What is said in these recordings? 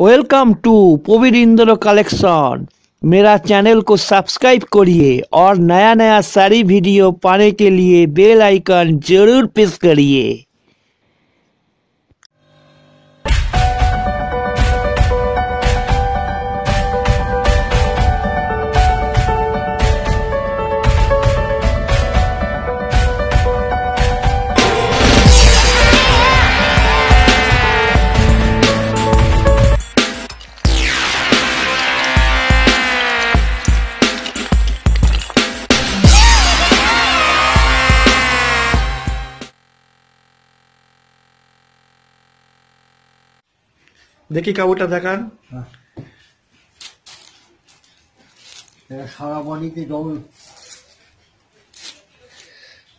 Welcome to Pavir Indra collection मेरा channel को subscribe करिए और नया नया सारी वीडियो पाने के लिए बेल आइकन जरूर प्रेस करिए দেখি কাবুটা দেখান হ্যাঁ। সারা বাড়িতে জল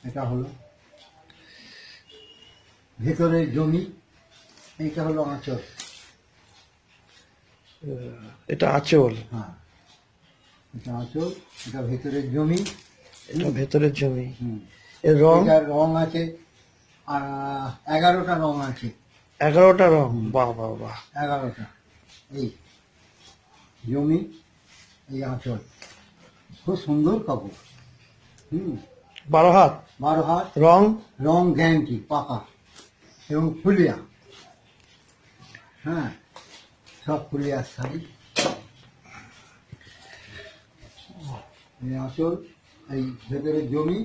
এটা হলো ভেতরের জমি এটা হলো আঁচল এটা আঁচল হ্যাঁ এটা আঁচল এটা ভেতরের জমি এটা ভেতরের জমি এর রং রং আছে আর এগারোটা রং আছে এগারোটা রং বাহ বাহ বাহ এগারোটা এই জমি এই আঁচল খুব সুন্দর কাপড় হুম বারো হাত বারো হাত রং রং গ্যারান্টি পাকা এবং ফুলিয়া হ্যাঁ সব ফুলিয়ার শাড়ি এই আঁচল এই ভেতরের জমি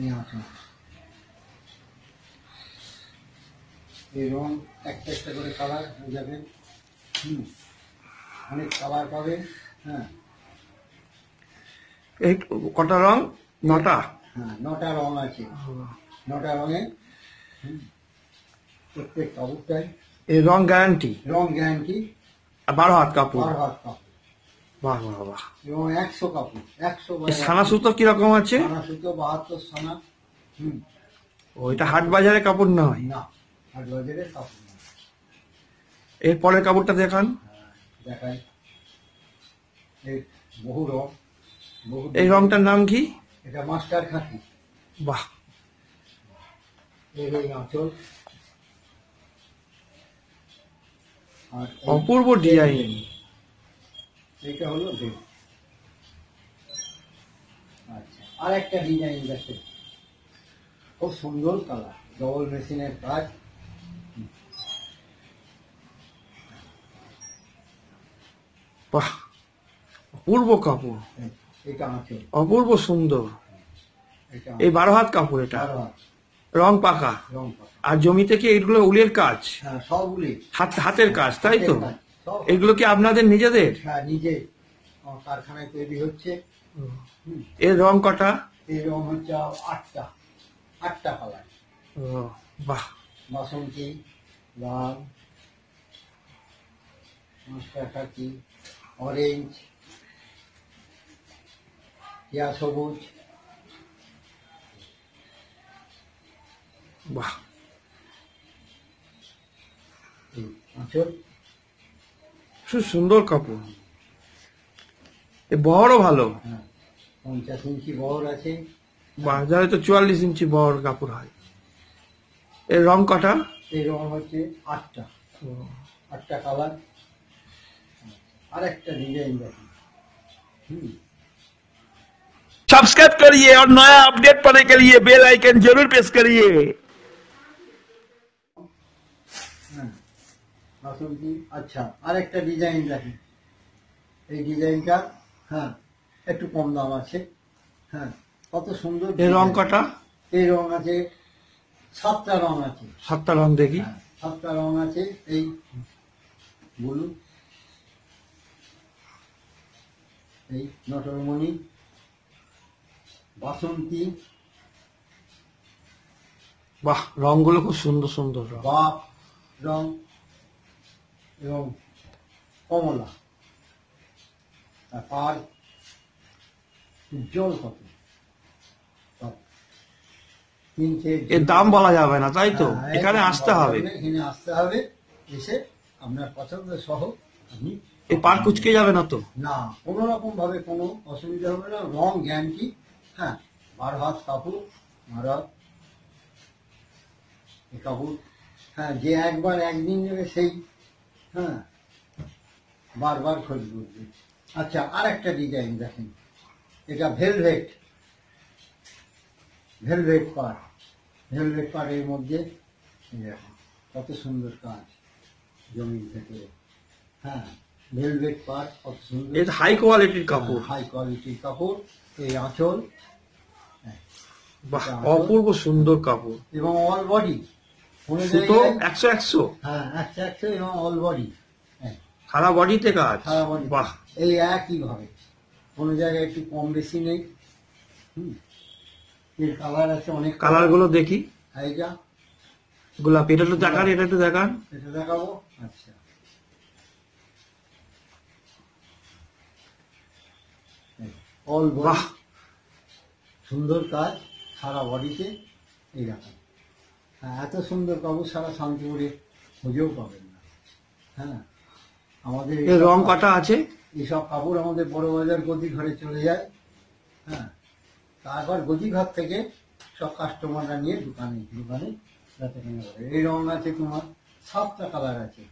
এই আঁচল এই রং একটা একটা করে কালার বোঝাবেন হুম অনেক কালার পাবে হ্যাঁ এই কটা রং নটা হ্যাঁ নটা রং আছে নটা রঙে প্রত্যেক কাপড়টাই এই রং গ্যারান্টি রং গ্যারান্টি বারো হাত কাপড় বারো হাত কাপড় বাহ বাহ বাহ এবং একশো কাপড় একশো সানা সুতো কিরকম আছে সানা সুতো বাহাত্তর সানা হুম ওইটা হাট বাজারে কাপড় না হয় না এর পরের কাপড়টা দেখান হ্যাঁ, এই রংটার নাম কি এটা মাস্টার বাহ আর অপূর্ব ডিজাইন এইটা হলো আচ্ছা আর একটা ডিজাইন দেখো খুব সুন্দর কালার ডবল মেশিনের কাজ বাহ অপূর্ব কাপড় অপূর্ব সুন্দর এই বারো হাত কাপড় এটা রং পাকা আর জমিতে কি এগুলো উলের কাজ হ্যাঁ, হাত হাতের কাজ তাই তো এগুলো কি আপনাদের নিজেদের হ্যাঁ, কারখানায় তৈরি হচ্ছে এর রং কটা এর রং হচ্ছে আটটা আটটা কালার বাহ বাসন্তী লাল মাস্টার অরেঞ্জ টিয়া সবুজ বাহ আচ্ছা। খুব সুন্দর কাপড় এ বহরও ভালো হ্যাঁ, পঞ্চাশ ইঞ্চি বহর আছে বাজারে তো চুয়াল্লিশ ইঞ্চি বহর কাপড় হয় এর রং কটা এই রং হচ্ছে আটটা আটটা কালার আরেকটা ডিজাইন দেখুন হুম করিয়ে আর নয়া আপডেট अपडेट पाने के लिए बेल आइकन जरूर করিয়ে करिए হ্যাঁ। আচ্ছা আরেকটা ডিজাইন রাখি এই ডিজাইনটা হ্যাঁ একটু কম দাম আছে হ্যাঁ কত সুন্দর এই রং কটা এই রং আছে সাতটা রং আছে সাতটা রং দেখি হ্যাঁ, সাতটা রং আছে এই বলুন এই নটরমণি বাসন্তী বাহ রংগুলো খুব সুন্দর সুন্দর রং এবং কমলা আর জল কত এর দাম বলা যাবে না তাই তো হ্যাঁ, এখানে আসতে হবে এখানে আসতে হবে এসে আপনার পছন্দ সহ আপনি এই পার কুচকে যাবে না তো না কোনো রকম ভাবে কোনো অসুবিধা হবে না রং জ্ঞান কি হ্যাঁ বার হাত কাপড় মারাত কাপড় হ্যাঁ যে একবার একদিন নেবে সেই হ্যাঁ বারবার খোঁজ করবে আচ্ছা আর একটা ডিজাইন দেখেন এটা ভেলভেট ভেলভেট পার ভেলভেট পাড়ের মধ্যে কত সুন্দর কাজ জমিন থেকে হ্যাঁ ভেলভেট পার কত সুন্দর হাই কোয়ালিটির কাপড় হাই হ্যাঁ, কোয়ালিটির কাপড় এই আঁচল বাহ অপূর্ব সুন্দর কাপড় এবং অল বডি সুতো একশো একশো হ্যাঁ একশো একশো এবং অল বডি হ্যাঁ। সারা বডিতে কাজ সারা বডি বাহ এই একইভাবে কোনো জায়গায় একটু কম বেশি নেই হুম এর কালার আছে অনেক কালারগুলো দেখি এইটা গোলাপ এটা তো দেখান এটা তো দেখান এটা দেখাবো আচ্ছা অল বাহ সুন্দর কাজ সারা বডিতে এইরকম হ্যাঁ এত সুন্দর কাপড় সারা শান্তিপুরে খুঁজেও পাবেন না হ্যাঁ আমাদের রং কাটা আছে এইসব কাপড় আমাদের বড় বাজার গদি ঘরে চলে যায় হ্যাঁ তারপর গদি ঘর থেকে সব কাস্টমাররা নিয়ে দোকানে দোকানে করে এই রং আছে তোমার সাতটা কালার আছে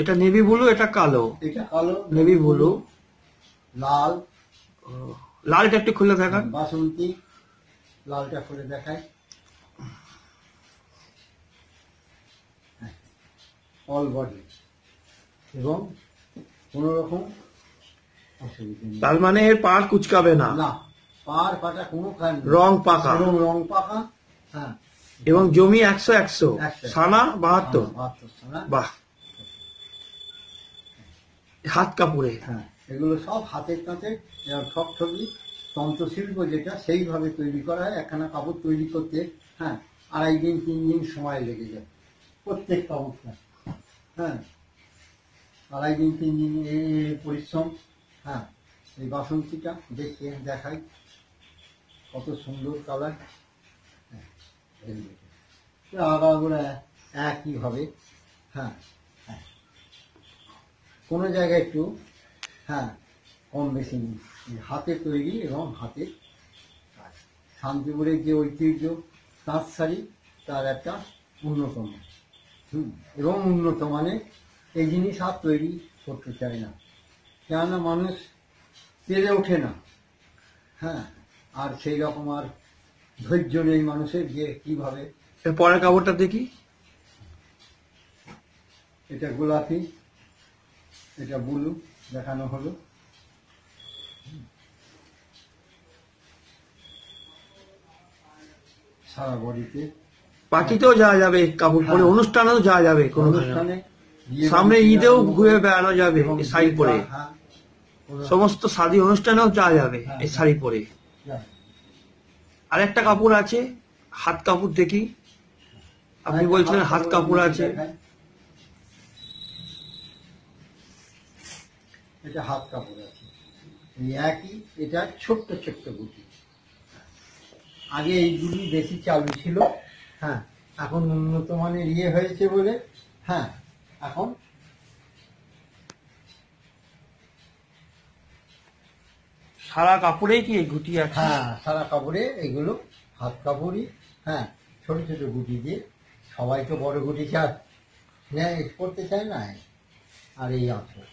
এটা নেভি ব্লু এটা কালো এটা কালো নেভি ব্লু লাল লালটা একটু খুলে দেখান হ্যাঁ, বাসন্তী লালটা খুলে দেখাই অল হ্যাঁ, বডি এবং কোন রকম তার মানে এর পা কুচকাবে না না পার পাটা কোনো রং পাকা রং পাকা হ্যাঁ এবং জমি একশো একশো সানা বাহাত্তর হ্যাঁ, বাহ হাত কাপড়ে হ্যাঁ এগুলো সব হাতের কাছে ঠকঠকি তন্ত্রশিল্প যেটা সেইভাবে তৈরি করা হয় একখানা কাপড় তৈরি করতে হ্যাঁ আড়াই দিন তিন দিন সময় লেগে যায় প্রত্যেক কাপড়টা হ্যাঁ আড়াই দিন তিন দিন পরিশ্রম হ্যাঁ এই বাসন্তীটা দেখে দেখাই কত সুন্দর কালার হ্যাঁ, আগাগুলো একই হবে হ্যাঁ, হ্যাঁ কোনো জায়গায় একটু হ্যাঁ কম বেশি নেই হাতে তৈরি এবং হাতের কাজ শান্তিপুরের যে ঐতিহ্য তাঁত শাড়ি তার একটা অন্যতম এবং উন্নত মানের এই জিনিস আর তৈরি করতে চায় না কেননা মানুষ পেরে ওঠে না হ্যাঁ আর সেই রকম আর ধৈর্য নেই মানুষের যে কিভাবে পরের কাপড়টা দেখি এটা গোলাপি এটা ব্লু দেখানো হলো সারা বডিতে পার্টিতেও যাওয়া যাবে কাপড় হ্যাঁ। পরে অনুষ্ঠানেও যাওয়া যাবে কোন অনুষ্ঠানে সামনে ঈদেও ঘুরে বেড়ানো যাবে এই শাড়ি পরে হ্যাঁ। সমস্ত শাদী অনুষ্ঠানেও যাওয়া যাবে হ্যাঁ। এই শাড়ি পরে আর একটা কাপড় আছে হাত কাপড় দেখি আপনি বলছিলেন হাত কাপড় আছে এটা হাত কাপড় আছে এই একই এটা ছোট্ট ছোট্ট গুটি আগে এইগুলি বেশি চালু ছিল হ্যাঁ এখন উন্নত মানের ইয়ে হয়েছে বলে হ্যাঁ এখন সারা কাপড়ে কি এই গুটি আছে হ্যাঁ সারা কাপড়ে এগুলো হাত কাপড়ই হ্যাঁ ছোট ছোট গুটি দিয়ে সবাই তো বড় গুটি চায় হ্যাঁ, করতে চায় না আর এই আঁচড়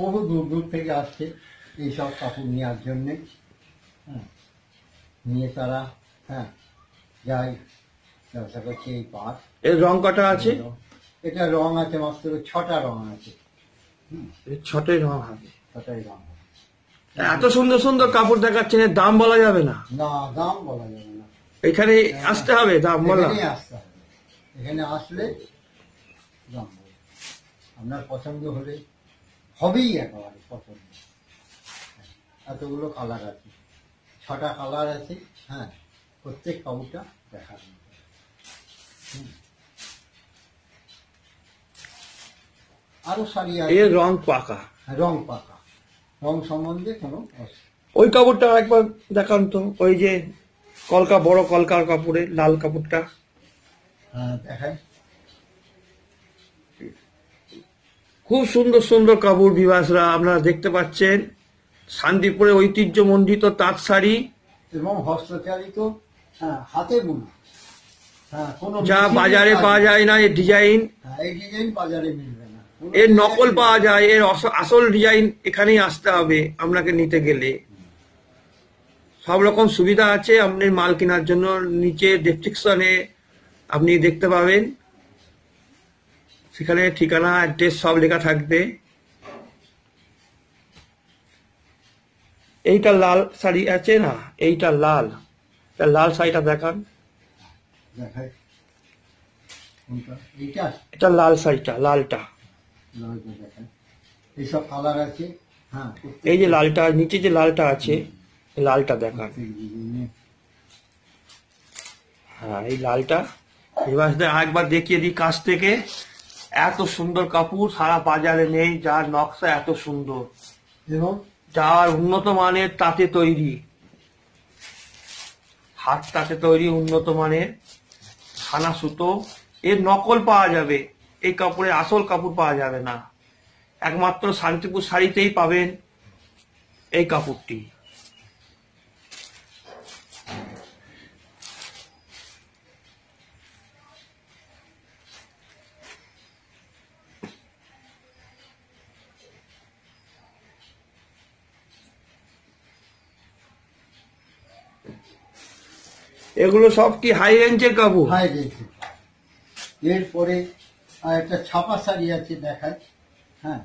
বহু দূর দূর থেকে আসছে এইসব কাপড় নেওয়ার জন্যে হ্যাঁ নিয়ে তারা হ্যাঁ যাই ব্যবসা করছে এই পাট এর রং কটা আছে এটা রং আছে মাত্র ছটা রং আছে ছটাই রং হবে ছটাই রং এত সুন্দর সুন্দর কাপড় দেখাচ্ছেন দাম বলা যাবে না না দাম বলা যাবে না এখানে আসতে হবে দাম বলা এখানে আসলে দাম আপনার পছন্দ হলে হবেই একেবারে পছন্দ হ্যাঁ, এতগুলো কালার আছে ছটা কালার আছে হ্যাঁ প্রত্যেক কাউটা দেখার মতো আরো শাড়ি আছে এর রং পাকা হ্যাঁ, রং পাকা রং সম্বন্ধে কোনো ওই কাপড়টা একবার দেখান তো ওই যে কলকা বড় কলকার কাপড়ে লাল কাপড়টা হ্যাঁ দেখায় খুব সুন্দর সুন্দর কাপড় বিভাসরা আপনারা দেখতে পাচ্ছেন শান্তিপুরে ঐতিহ্যমণ্ডিত তাঁত শাড়ি এবং হস্তচালিত হ্যাঁ, হাতে বোনা হ্যাঁ, যা বাজারে পাওয়া যায় না এর ডিজাইন হ্যাঁ, এই ডিজাইন এর নকল পাওয়া যায় এর আসল ডিজাইন এখানেই আসতে হবে আপনাকে নিতে গেলে সব রকম সুবিধা আছে আপনি মাল কেনার জন্য নিচে ডেসক্রিপশনে আপনি দেখতে পাবেন সেখানে ঠিকানা অ্যাড্রেস সব লেখা থাকবে এইটা লাল শাড়ি আছে না এইটা লাল লাল শাড়িটা দেখান এটা লাল শাড়িটা লালটা এইসব হ্যাঁ, এই যে লালটা নিচে যে লালটা আছে লালটা দেখান হ্যাঁ এই লালটা এবার একবার দেখিয়ে দিই কাছ থেকে এত সুন্দর কাপড় সারা বাজারে নেই যার নকশা এত সুন্দর যার উন্নত মানের তাতে তৈরি হাত তাতে তৈরি উন্নত মানের খানা সুতো এর নকল পাওয়া যাবে এই কাপড়ের আসল কাপড় পাওয়া যাবে না একমাত্র শান্তিপুর শাড়িতেই পাবেন এই কাপড়টি এগুলো সব কি হাই রেঞ্জের কাবু হাই রেঞ্জের এরপরে আর একটা ছাপা শাড়ি আছে দেখায় হ্যাঁ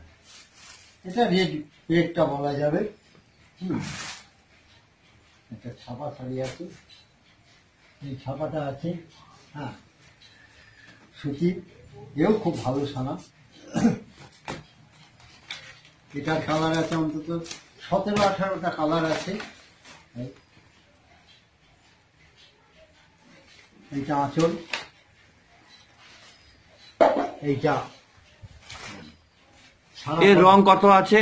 এটা রেড রেডটা বলা যাবে হুম একটা ছাপা শাড়ি আছে এই ছাপাটা আছে হ্যাঁ সুতি এও খুব ভালো সানা এটার কালার আছে অন্তত সতেরো আঠারোটা কালার আছে এইটা আঁচল এইটা এর রং কত আছে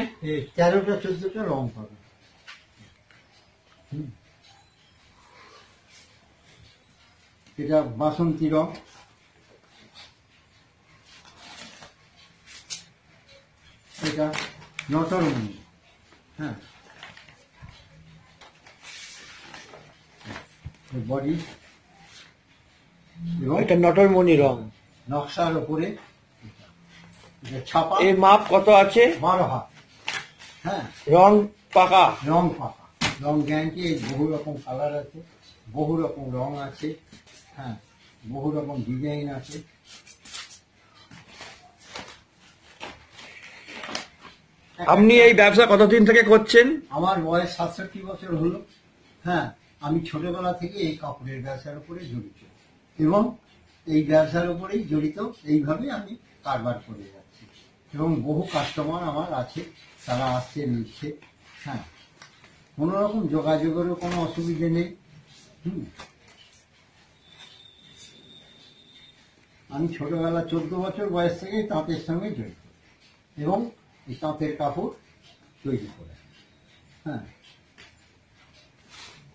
তেরোটা চোদ্দটা রং পাবে এটা বাসন্তী রং এটা নটর হ্যাঁ বডি এটা নটরমণি রং নকশার উপরে ছাপা এর মাপ কত আছে বারো হাত হ্যাঁ রং পাকা রং পাকা রং গ্যারান্টি বহু রকম কালার আছে বহু রকম রং আছে হ্যাঁ বহু রকম ডিজাইন আছে আপনি এই ব্যবসা কতদিন থেকে করছেন আমার বয়স সাতষট্টি বছর হলো হ্যাঁ আমি ছোটবেলা থেকে এই কাপড়ের ব্যবসার উপরে জড়িত এবং এই ব্যবসার উপরেই জড়িত এইভাবে আমি কারবার করে যাচ্ছি এবং বহু কাস্টমার আমার আছে তারা আসছে নিচ্ছে হ্যাঁ কোনো রকম যোগাযোগেরও কোনো অসুবিধে নেই হুম আমি ছোটবেলা চোদ্দ বছর বয়স থেকে তাঁতের সঙ্গে জড়িত এবং এই তাঁতের কাপড় তৈরি করে হ্যাঁ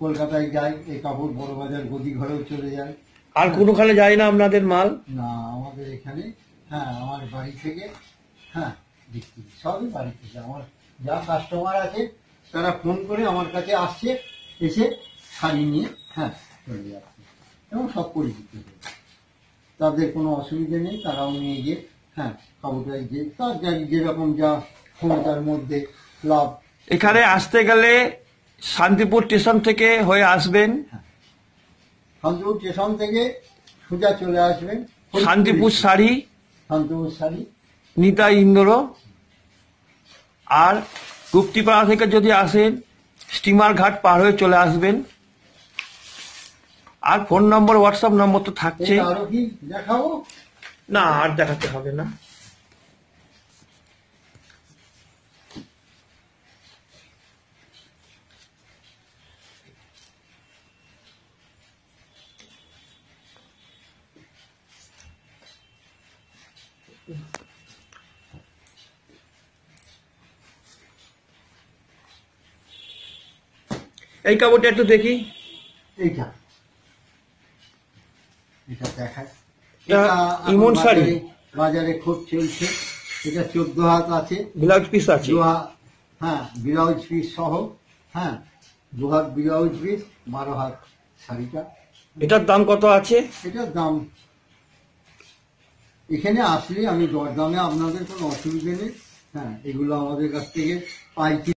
কলকাতায় যাই এই কাপড় বড়বাজার গদি ঘরেও চলে যায় আর হ্যাঁ। কোনোখানে যায় না আপনাদের মাল না আমাদের এখানে হ্যাঁ আমার বাড়ি থেকে হ্যাঁ বিক্রি সবই বাড়ি থেকে আমার যা কাস্টমার আছে তারা ফোন করে আমার কাছে আসছে এসে শাড়ি নিয়ে হ্যাঁ চলে যাচ্ছে এবং সব পরিচিত তাদের কোনো অসুবিধা নেই তারাও নিয়ে গিয়ে হ্যাঁ খাবুটাই গিয়ে তার যা যেরকম যা ক্ষমতার মধ্যে লাভ এখানে আসতে গেলে শান্তিপুর স্টেশন থেকে হয়ে আসবেন হ্যাঁ শান্তিপুর স্টেশন থেকে সোজা চলে আসবেন শান্তিপুর শাড়ি শান্তিপুর শাড়ি নিতা ইন্দ্র আর গুপ্তিপাড়া থেকে যদি আসেন স্টিমার ঘাট পার হয়ে চলে আসবেন আর ফোন নম্বর হোয়াটসঅ্যাপ নম্বর তো থাকছে আর কি দেখাবো না আর দেখাতে হবে না এই কাপড়টা একটু দেখি এইটা এটা দেখায় ইমন শাড়ি বাজারে খুব চলছে এটা চোদ্দ হাত আছে ব্লাউজ পিস আছে হ্যাঁ ব্লাউজ পিস সহ হ্যাঁ দু হাত ব্লাউজ পিস বারো হাত শাড়িটা এটার দাম কত আছে এটার দাম এখানে আসলে আমি দরদামে আপনাদের কোনো অসুবিধে নেই হ্যাঁ এগুলো আমাদের কাছ থেকে পাইকি